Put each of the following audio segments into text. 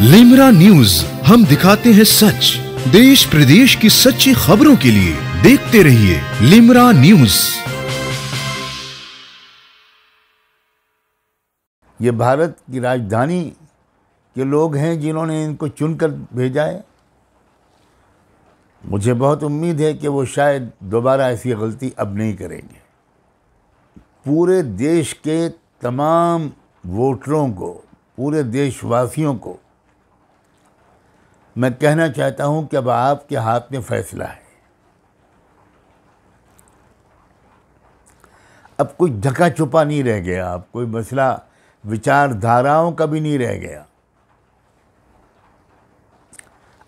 लिमरा news हम दिखाते हैं सच देश प्रदेश की सच्ची खबरों के लिए देखते रहिए लिमरा न्यूज ये भारत की राजधानी के लोग हैं जिन्होंने इनको चुनकर भेजा है मुझे बहुत उम्मीद है कि वो शायद दोबारा ऐसी गलती अब नहीं करेंगे पूरे देश के तमाम वोटरों को पूरे देशवासियों को मैं कहना चाहता हूं कि अब आपके हाथ में फैसला है अब कोई धक्का छुपा नहीं रह गया अब कोई मसला विचारधाराओं का भी नहीं रह गया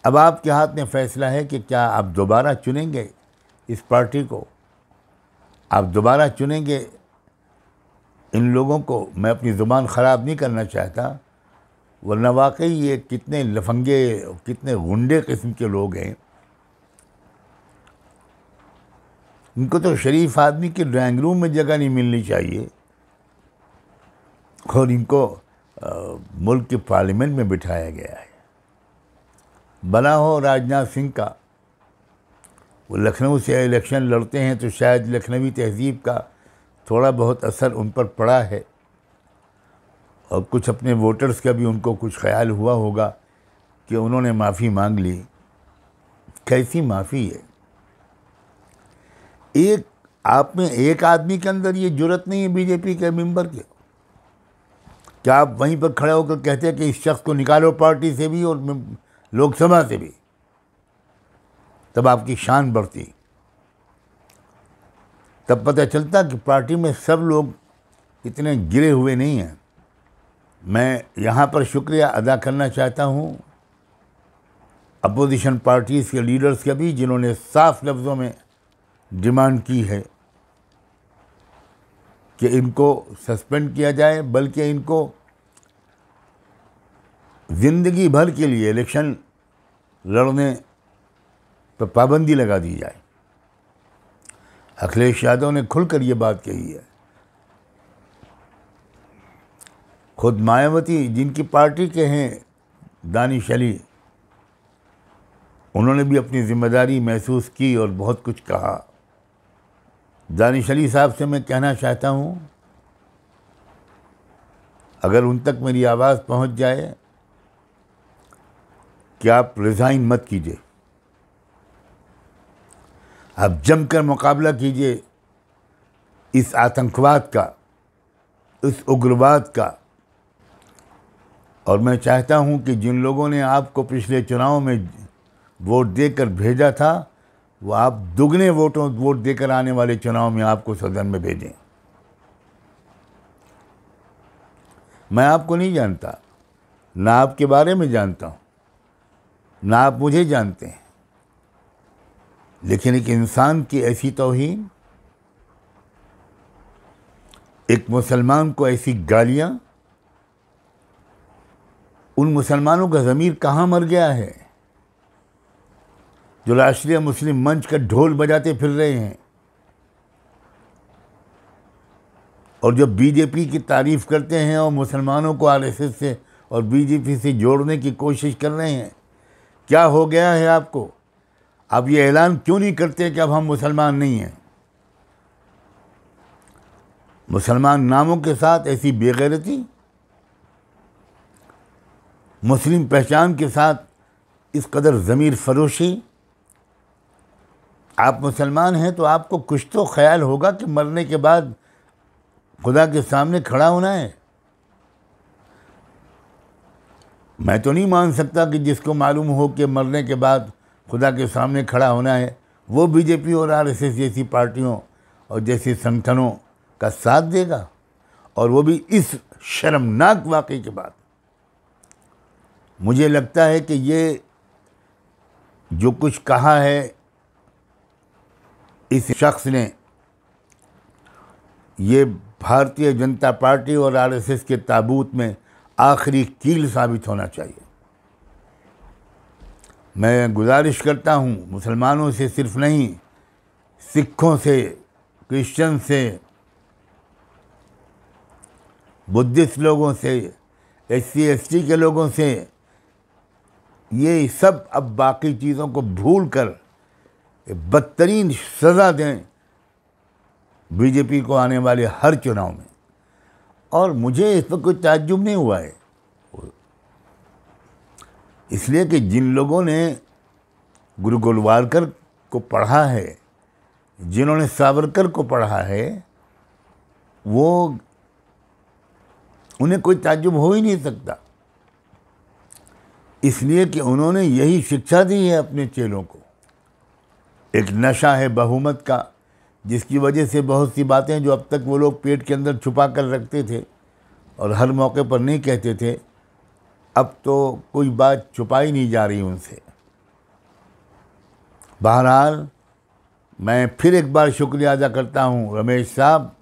अब आपके हाथ में फैसला है कि क्या आप दोबारा चुनेंगे इस पार्टी को आप दोबारा चुनेंगे इन लोगों को मैं अपनी ज़ुबान ख़राब नहीं करना चाहता वरना वाकई ये कितने लफंगे कितने गुंडे किस्म के लोग हैं इनको तो शरीफ आदमी के ड्राइंग रूम में जगह नहीं मिलनी चाहिए और इनको आ, मुल्क के पार्लियामेंट में बिठाया गया है बना हो राजनाथ सिंह का वो लखनऊ से इलेक्शन लड़ते हैं तो शायद लखनवी तहजीब का थोड़ा बहुत असर उन पर पड़ा है और कुछ अपने वोटर्स का भी उनको कुछ ख्याल हुआ होगा कि उन्होंने माफ़ी मांग ली कैसी माफ़ी है एक आप में एक आदमी के अंदर ये जरूरत नहीं है बीजेपी के मेंबर के क्या आप वहीं पर खड़े होकर कहते हैं कि इस शख्स को निकालो पार्टी से भी और लोकसभा से भी तब आपकी शान बढ़ती तब पता चलता कि पार्टी में सब लोग इतने गिरे हुए नहीं हैं मैं यहाँ पर शुक्रिया अदा करना चाहता हूँ अपोजिशन पार्टीज़ के लीडर्स के भी जिन्होंने साफ लफ्ज़ों में डिमांड की है कि इनको सस्पेंड किया जाए बल्कि इनको ज़िंदगी भर के लिए इलेक्शन लड़ने पर पाबंदी लगा दी जाए अखिलेश यादव ने खुलकर ये बात कही है खुद मायावती जिनकी पार्टी के हैं दानिश अली उन्होंने भी अपनी ज़िम्मेदारी महसूस की और बहुत कुछ कहा दानिश अली साहब से मैं कहना चाहता हूँ अगर उन तक मेरी आवाज़ पहुँच जाए कि आप रिज़ाइन मत कीजिए आप जमकर मुकाबला कीजिए इस आतंकवाद का इस उग्रवाद का और मैं चाहता हूं कि जिन लोगों ने आपको पिछले चुनाव में वोट देकर भेजा था वो आप दुगने वोटों वोट देकर आने वाले चुनाव में आपको सदन में भेजें मैं आपको नहीं जानता ना आपके बारे में जानता हूं ना आप मुझे जानते हैं लेकिन एक इंसान की ऐसी तोहीन एक मुसलमान को ऐसी गालियां उन मुसलमानों का ज़मीर कहाँ मर गया है जो राष्ट्रीय मुस्लिम मंच का ढोल बजाते फिर रहे हैं और जो बीजेपी की तारीफ़ करते हैं और मुसलमानों को आरएसएस से और बीजेपी से जोड़ने की कोशिश कर रहे हैं क्या हो गया है आपको आप ये ऐलान क्यों नहीं करते कि अब हम मुसलमान नहीं हैं मुसलमान नामों के साथ ऐसी बेगैरती मुस्लिम पहचान के साथ इस कदर ज़मीर फरोशी आप मुसलमान हैं तो आपको कुछ तो ख्याल होगा कि मरने के बाद खुदा के सामने खड़ा होना है मैं तो नहीं मान सकता कि जिसको मालूम हो कि मरने के बाद खुदा के सामने खड़ा होना है वो बीजेपी और आरएसएस जैसी पार्टियों और जैसे संगठनों का साथ देगा और वो भी इस शर्मनाक वाक़े के बाद मुझे लगता है कि ये जो कुछ कहा है इस शख्स ने ये भारतीय जनता पार्टी और आरएसएस के ताबूत में आखिरी कील साबित होना चाहिए मैं गुजारिश करता हूँ मुसलमानों से सिर्फ नहीं सिखों से क्रिश्चन से बुद्धिस्ट लोगों से एस सी के लोगों से ये सब अब बाकी चीज़ों को भूल कर बदतरीन सज़ा दें बीजेपी को आने वाले हर चुनाव में और मुझे इस पर कोई ताजुब नहीं हुआ है इसलिए कि जिन लोगों ने गुरु गोलवारकर को पढ़ा है जिन्होंने सावरकर को पढ़ा है वो उन्हें कोई ताजुब हो ही नहीं सकता इसलिए कि उन्होंने यही शिक्षा दी है अपने चेलों को एक नशा है बहुमत का जिसकी वजह से बहुत सी बातें जो अब तक वो लोग पेट के अंदर छुपा कर रखते थे और हर मौके पर नहीं कहते थे अब तो कोई बात छुपाई नहीं जा रही उनसे बहरहाल मैं फिर एक बार शुक्रिया अदा करता हूँ रमेश साहब